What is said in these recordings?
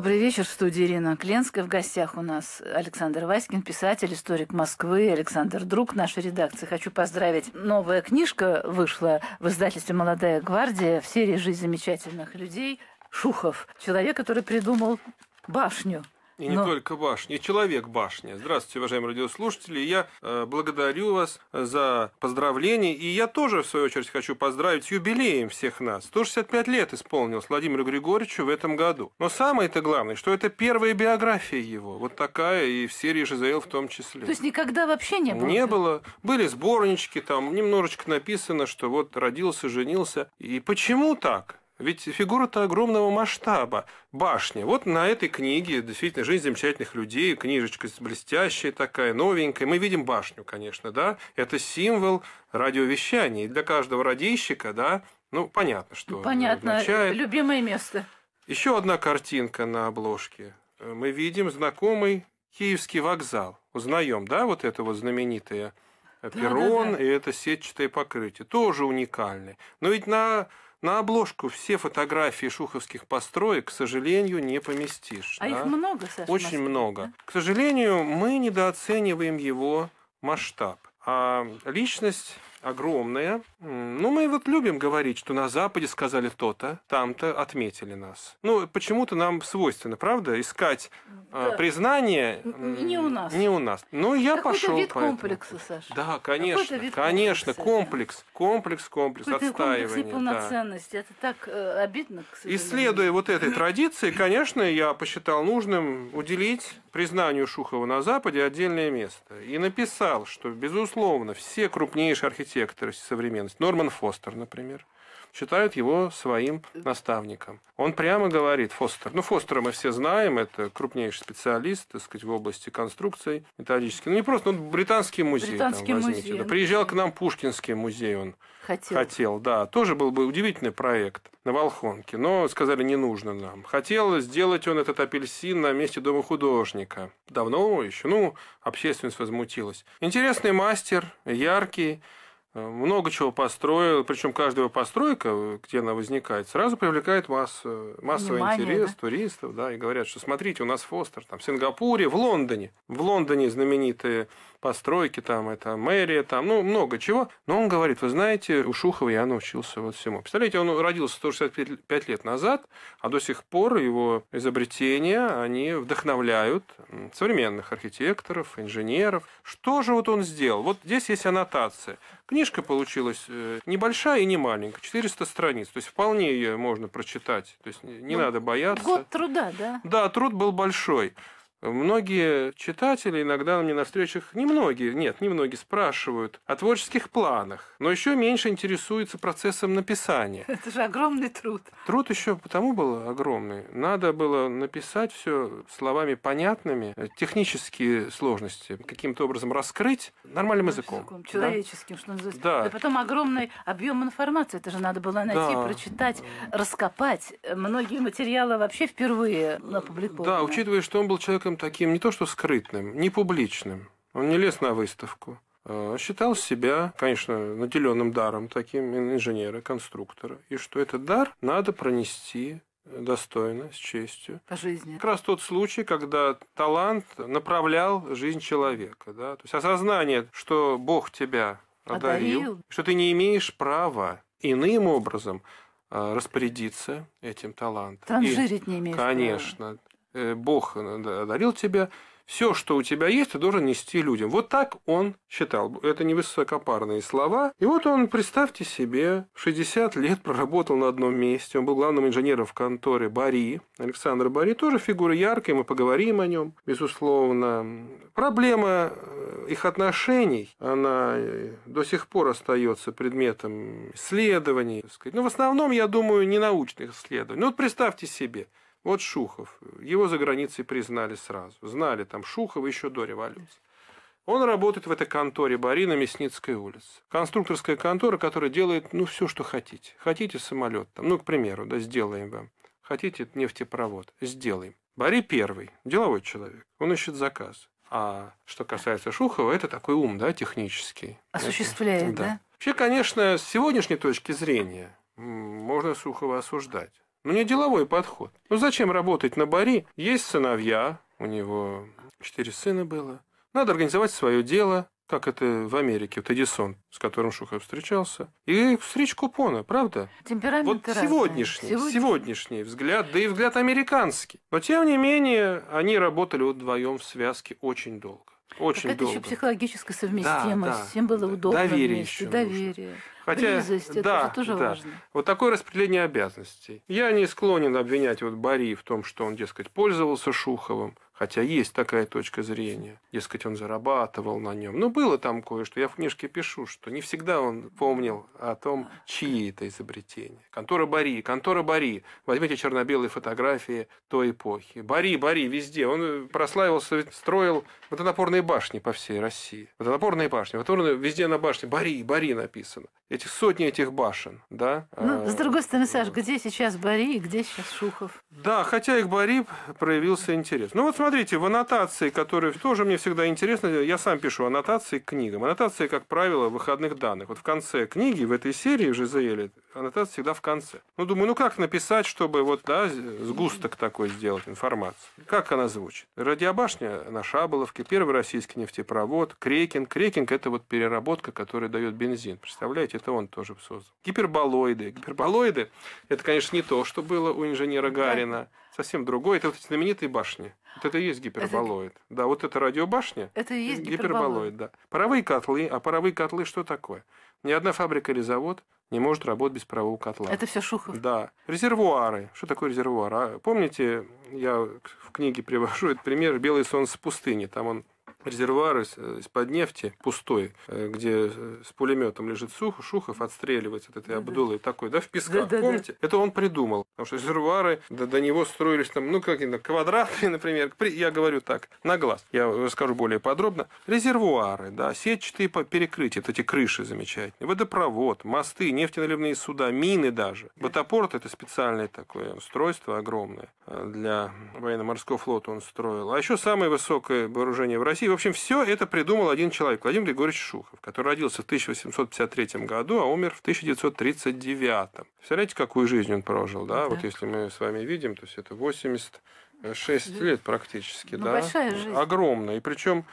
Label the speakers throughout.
Speaker 1: Добрый вечер. В студии Ирина Кленская. В гостях у нас Александр Васькин, писатель, историк Москвы, Александр Друг, нашей редакции. Хочу поздравить. Новая книжка вышла в издательстве «Молодая гвардия» в серии «Жизнь замечательных людей». Шухов, человек, который придумал башню
Speaker 2: и не Но... только башня, и человек башня. Здравствуйте, уважаемые радиослушатели. Я э, благодарю вас э, за поздравление. И я тоже, в свою очередь, хочу поздравить с юбилеем всех нас. 165 лет исполнилось Владимиру Григорьевичу в этом году. Но самое-то главное, что это первая биография его. Вот такая, и в серии Жизаэл в том числе. То есть
Speaker 1: никогда вообще не было? Не
Speaker 2: было. Были сборнички, там немножечко написано, что вот родился, женился. И почему так? Ведь фигура-то огромного масштаба, башня. Вот на этой книге, действительно, «Жизнь замечательных людей», книжечка блестящая такая, новенькая. Мы видим башню, конечно, да? Это символ радиовещания. И для каждого радищика, да, ну, понятно, что
Speaker 1: Понятно, означает. любимое место.
Speaker 2: Еще одна картинка на обложке. Мы видим знакомый Киевский вокзал. Узнаем, да, вот это вот знаменитое да, да, да. и это сетчатое покрытие. Тоже уникальное. Но ведь на на обложку все фотографии шуховских построек, к сожалению, не поместишь. А да? их
Speaker 1: много, Саша? Очень Москве,
Speaker 2: много. Да? К сожалению, мы недооцениваем его масштаб. А личность огромная. Ну, мы вот любим говорить, что на Западе сказали то-то, там-то отметили нас. Ну, почему-то нам свойственно, правда, искать а, да. признание...
Speaker 1: Не у нас. Не у
Speaker 2: нас. Ну, я Какой-то пошел вид по
Speaker 1: комплекса, Саша.
Speaker 2: Да, конечно, вид конечно, комплекс, комплекс, комплекс, Какой-то отстаивание. Комплекс и полноценность.
Speaker 1: Да. Это так э, обидно, к
Speaker 2: сожалению. Исследуя вот этой традиции, конечно, я посчитал нужным уделить признанию Шухова на Западе отдельное место. И написал, что, безусловно, все крупнейшие архитекторы современности, Норман Фостер, например, – считают его своим наставником. Он прямо говорит, Фостер, ну Фостера мы все знаем, это крупнейший специалист, так сказать, в области конструкций металлических. Ну не просто, он ну, британский музей британский там возник. Музей. Приезжал к нам Пушкинский музей он хотел. хотел, да. Тоже был бы удивительный проект на Волхонке, но сказали, не нужно нам. Хотел сделать он этот апельсин на месте дома художника. Давно еще, ну, общественность возмутилась. Интересный мастер, яркий, Э, много чего построил, причем каждая постройка, э, где она возникает, сразу привлекает массу, э, массовый Внимание, интерес да? туристов, да, и говорят, что смотрите, у нас Фостер, там, в Сингапуре, в Лондоне, в Лондоне знаменитые постройки, там, это мэрия, там, ну, много чего. Но он говорит, вы знаете, у Шухова я научился вот всему. Представляете, он родился 165 лет назад, а до сих пор его изобретения, они вдохновляют современных архитекторов, инженеров. Что же вот он сделал? Вот здесь есть аннотация. Книжка получилась э, небольшая и не маленькая, 400 страниц. То есть вполне ее можно прочитать. То есть не ну, надо бояться. Год
Speaker 1: труда, да?
Speaker 2: Да, труд был большой. Многие читатели иногда мне на встречах, немногие, нет, немногие спрашивают о творческих планах, но еще меньше интересуются процессом написания. Это же огромный труд. Труд еще потому был огромный. Надо было написать все словами понятными, э, технические сложности каким-то образом раскрыть нормальным языком. языком да? человеческим,
Speaker 1: что называется. Да. И потом огромный объем информации. Это же надо было найти, да. прочитать, раскопать. Э, многие материалы вообще впервые опубликованы. Да, учитывая,
Speaker 2: что он был человеком человеком таким не то что скрытным, не публичным. Он не лез на выставку. А, считал себя, конечно, наделенным даром таким инженера, конструктора. И что этот дар надо пронести э, достойно, с честью. По жизни. Как раз тот случай, когда талант направлял жизнь человека. Да? То есть осознание, что Бог тебя одарил, одарил. что ты не имеешь права иным образом а, распорядиться этим талантом. Транжирить и, не имеешь Конечно. Права. Э, Бог э, одарил тебя, все, что у тебя есть, ты должен нести людям. Вот так он считал. Это не высокопарные слова. И вот он, представьте себе, 60 лет проработал на одном месте. Он был главным инженером в конторе Бари. Александр Бари тоже фигура яркая, мы поговорим о нем, безусловно. Проблема э, их отношений, она до сих пор остается предметом исследований. Ну, в основном, я думаю, не научных исследований. Ну, вот представьте себе, вот Шухов. Его за границей признали сразу. Знали там Шухова еще до революции. Он работает в этой конторе Барина Мясницкой улицы. Конструкторская контора, которая делает, ну, все, что хотите. Хотите самолет, там, ну, к примеру, да, сделаем вам. Хотите нефтепровод, сделаем. Бари первый, деловой человек, он ищет заказ. А что касается Шухова, это такой ум, да, технический. Осуществляет, это, да? да? Вообще, конечно, с сегодняшней точки зрения можно Шухова осуждать. Мне деловой подход. Ну зачем работать на бари? Есть сыновья, у него четыре сына было. Надо организовать свое дело, как это в Америке, вот Эдисон, с которым Шухов встречался, и встреч Купона, правда? Темперамент вот разные. сегодняшний, сегодняшний, сегодняшний взгляд, да и взгляд американский. Но, тем не менее, они работали вот вдвоем в связке очень долго. Очень Опять долго. еще
Speaker 1: психологическая совместимость. Да, да. Им было удобно Доверие вместе. Еще Доверие. Нужно. Хотя, близость, да, это тоже да. важно.
Speaker 2: Вот такое распределение обязанностей. Я не склонен обвинять вот Бори в том, что он, дескать, пользовался Шуховым. Хотя есть такая точка зрения. Дескать, он зарабатывал на нем. Но ну, было там кое-что. Я в книжке пишу, что не всегда он помнил о том, чьи это изобретения. Контора Бари, контора Бари. Возьмите черно-белые фотографии той эпохи. Бари, Бари, везде. Он э, прославился, ведь строил водонапорные башни по всей России. Водонапорные башни. Водонапорные, э, везде на башне. Бари, Бари написано этих сотни этих башен, да. Ну, э, с
Speaker 1: другой стороны, Саш, где сейчас Бори и где сейчас Шухов?
Speaker 2: Да, хотя их Бори проявился интерес. Ну вот смотрите, в аннотации, которые тоже мне всегда интересно, я сам пишу аннотации к книгам. Аннотации, как правило, выходных данных. Вот в конце книги, в этой серии уже Жизаэле, аннотация всегда в конце. Ну, думаю, ну как написать, чтобы вот, да, сгусток такой сделать информацию? Как она звучит? Радиобашня на Шаболовке, первый российский нефтепровод, крекинг. Крекинг – это вот переработка, которая дает бензин. Представляете, это он тоже создал. Гиперболоиды. Гиперболоиды – это, конечно, не то, что было у инженера Гарина. Совсем другое. Это вот эти знаменитые башни. Вот это и есть гиперболоид. Это... Да, вот это радиобашня.
Speaker 1: Это и есть гиперболоид.
Speaker 2: гиперболоид да. Паровые котлы. А паровые котлы что такое? Ни одна фабрика или завод не может работать без парового котла. Это все Шухов. Да. Резервуары. Что такое резервуар? А помните, я в книге привожу этот пример "Белый солнце пустыни». Там он резервуар э, из-под нефти пустой, э, где э, с пулеметом лежит Сух, Шухов отстреливается от этой Абдулы такой, да, в песках, да, помните? Да, Это он придумал, потому что резервуары до, до него строились там, ну, как квадратные, например, я говорю так, на глаз, я расскажу более подробно. Резервуары, да, сетчатые перекрытия, эти крыши замечательные, водопровод, мосты, нефтеналивные суда, мины даже. Батапорт – это специальное такое устройство огромное для военно-морского флота он строил. А еще самое высокое вооружение в России в общем, все это придумал один человек, Владимир Григорьевич Шухов, который родился в 1853 году, а умер в 1939. Представляете, какую жизнь он прожил, да? да. Вот если мы с вами видим, то есть это 86 лет практически, ну, да? Большая жизнь. Огромная. И причем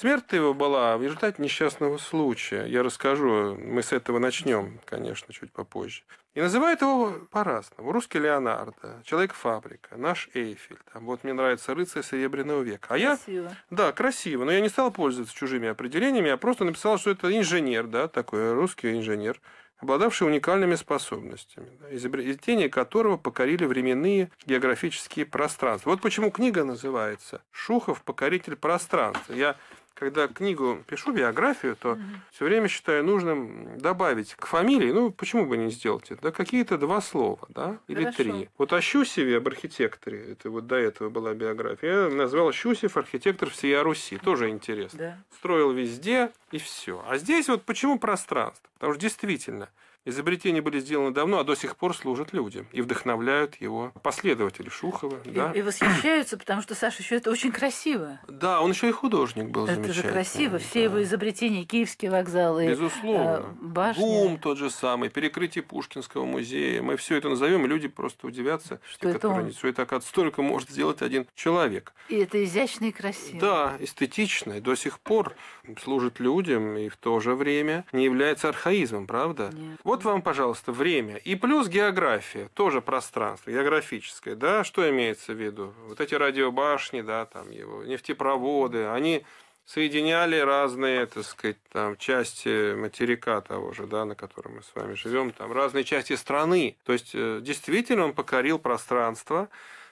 Speaker 2: Смерть его была в результате несчастного случая. Я расскажу, мы с этого начнем, конечно, чуть попозже. И называют его по-разному. Русский Леонардо, Человек-фабрика, наш Эйфель. Там, вот мне нравится рыцарь Серебряного века. А красиво. я... Да, красиво. Но я не стал пользоваться чужими определениями, я а просто написал, что это инженер, да, такой русский инженер обладавший уникальными способностями, да, изобретение которого покорили временные географические пространства. Вот почему книга называется «Шухов. Покоритель пространства». Я когда книгу пишу, биографию, то угу. все время считаю нужным добавить к фамилии, ну почему бы не сделать это, да, какие-то два слова, да, или Хорошо. три. Вот о Щусеве, об архитекторе, это вот до этого была биография, я назвал Щусев архитектор всей Руси, тоже интересно. Да. Строил везде и все. А здесь вот почему пространство? Потому что действительно, Изобретения были сделаны давно, а до сих пор служат людям и вдохновляют его последователи Шухова. И, да. и
Speaker 1: восхищаются, потому что, Саша, еще это очень красиво.
Speaker 2: Да, он еще и художник был это замечательный. Это же красиво.
Speaker 1: Да. Все его изобретения, Киевский вокзал и Безусловно. А, башня. Гум
Speaker 2: тот же самый, перекрытие Пушкинского музея. Мы все это назовем, и люди просто удивятся, что это которые он... все это оказывается, столько может сделать один человек.
Speaker 1: И это изящно и красиво.
Speaker 2: Да, эстетично. И до сих пор служит людям и в то же время не является архаизмом, правда? Нет. Вот вот вам, пожалуйста, время. И плюс география, тоже пространство, географическое. Да? Что имеется в виду? Вот эти радиобашни, да, там его, нефтепроводы, они соединяли разные, так сказать, там, части материка того же, да, на котором мы с вами живем, там, разные части страны. То есть, э, действительно, он покорил пространство,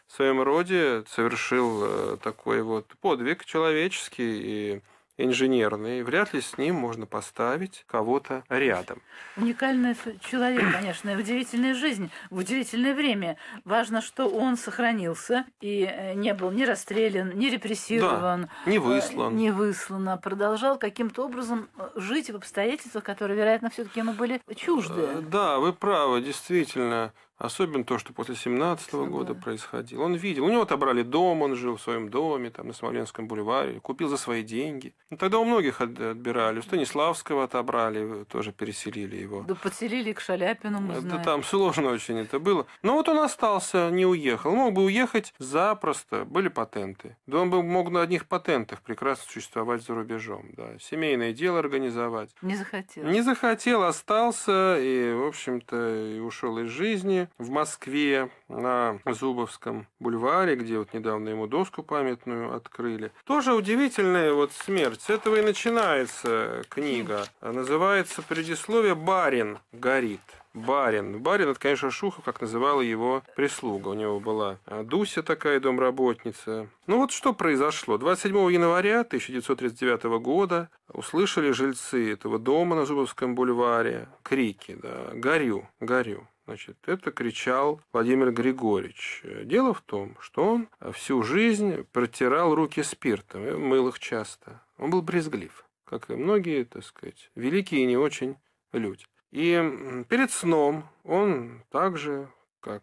Speaker 2: в своем роде совершил э, такой вот подвиг человеческий и инженерный, вряд ли с ним можно поставить кого-то рядом.
Speaker 1: Уникальный человек, конечно, и удивительная жизнь, в удивительное время. Важно, что он сохранился и э, не был ни расстрелян, ни репрессирован. Да, не выслан. Э, не выслан, а продолжал каким-то образом э, жить в обстоятельствах, которые, вероятно, все таки ему были чужды.
Speaker 2: Да, вы правы, действительно. Особенно то, что после 17 -го года происходило. Он видел. У него отобрали дом, он жил в своем доме, там, на Смоленском бульваре, купил за свои деньги. Ну, тогда у многих отбирали. У Станиславского отобрали, тоже переселили его. Да
Speaker 1: поселили к Шаляпину, мы знаем. там
Speaker 2: сложно очень это было. Но вот он остался, не уехал. мог бы уехать запросто, были патенты. Да он бы мог на одних патентах прекрасно существовать за рубежом. Да. Семейное дело организовать.
Speaker 1: Не захотел. Не
Speaker 2: захотел, остался и, в общем-то, ушел из жизни в Москве на Зубовском бульваре, где вот недавно ему доску памятную открыли. Тоже удивительная вот смерть. С этого и начинается книга. Называется «Предисловие «Барин горит» барин. Барин, это, конечно, Шухов, как называла его прислуга. У него была а, Дуся такая, домработница. Ну вот что произошло. 27 января 1939 года услышали жильцы этого дома на Зубовском бульваре крики, да, «Горю, горю». Значит, это кричал Владимир Григорьевич. Дело в том, что он всю жизнь протирал руки спиртом, и мыл их часто. Он был брезглив, как и многие, так сказать, великие и не очень люди. И перед сном он так же, как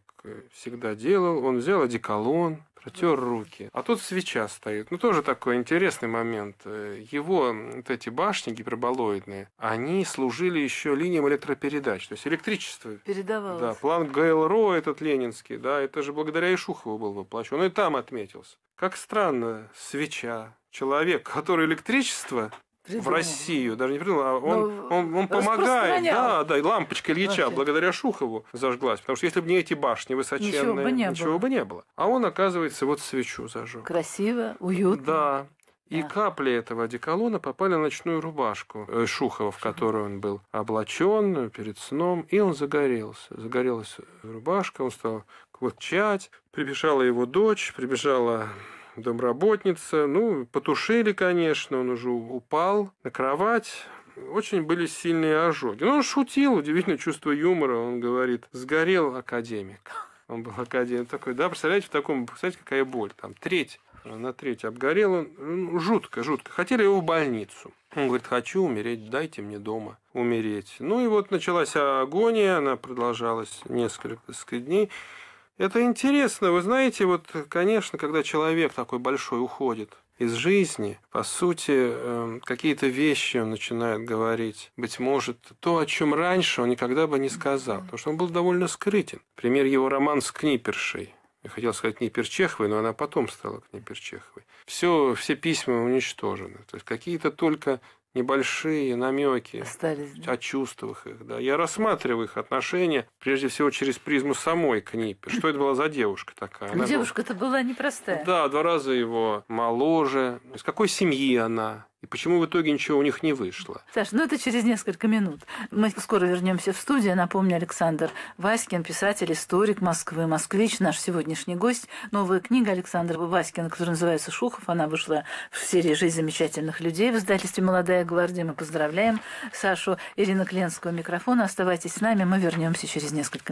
Speaker 2: всегда делал, он взял одеколон, протер руки. А тут свеча стоит. Ну, тоже такой интересный момент. Э, его вот эти башни гиперболоидные, они служили еще линиям электропередач, то есть электричество.
Speaker 1: Передавалось. Да,
Speaker 2: план ГЛРО этот ленинский, да, это же благодаря Ишухову был воплощен. Он и там отметился. Как странно, свеча, человек, который электричество придумал. в Россию, даже не придумал, а он, Но он, он помогает. Да, да, и лампочка Ильича Вообще. благодаря Шухову зажглась, потому что если бы не эти башни высоченные, ничего бы не, ничего было. Бы не было. А он, оказывается, вот свечу зажег.
Speaker 1: Красиво,
Speaker 2: уютно. Да. И да. капли этого одеколона попали на ночную рубашку э, Шухова, в которую он был облачен перед сном, и он загорелся. Загорелась рубашка, он стал квотчать. Прибежала его дочь, прибежала домработница. Ну, потушили, конечно, он уже упал на кровать. Очень были сильные ожоги. Ну, он шутил, удивительное чувство юмора. Он говорит, сгорел академик. Он был академик такой, да, представляете, в таком, представляете, какая боль, там, треть на треть обгорел он. Ну, жутко, жутко. Хотели его в больницу. Он говорит, хочу умереть, дайте мне дома умереть. Ну и вот началась агония, она продолжалась несколько дней. Это интересно, вы знаете, вот, конечно, когда человек такой большой уходит из жизни, по сути, эм, какие-то вещи он начинает говорить, быть может, то, о чем раньше он никогда бы не сказал, потому что он был довольно скрытен. Пример его роман с Книпершей. Я хотел сказать Книперчеховой, но она потом стала Книперчеховой. Все, все письма уничтожены. То есть какие-то только небольшие намеки Остались, да? о чувствах их. Да. Я рассматриваю их отношения, прежде всего, через призму самой книги. Что это была за девушка такая? Она девушка-то
Speaker 1: была... была непростая.
Speaker 2: Да, два раза его моложе. Из какой семьи она? Почему в итоге ничего у них не вышло?
Speaker 1: Саш, ну это через несколько минут. Мы скоро вернемся в студию. Напомню, Александр Васькин, писатель, историк Москвы, москвич, наш сегодняшний гость. Новая книга Александра Васькина, которая называется «Шухов». Она вышла в серии «Жизнь замечательных людей» в издательстве «Молодая гвардия». Мы поздравляем Сашу Ирина Кленского микрофона. Оставайтесь с нами, мы вернемся через несколько минут.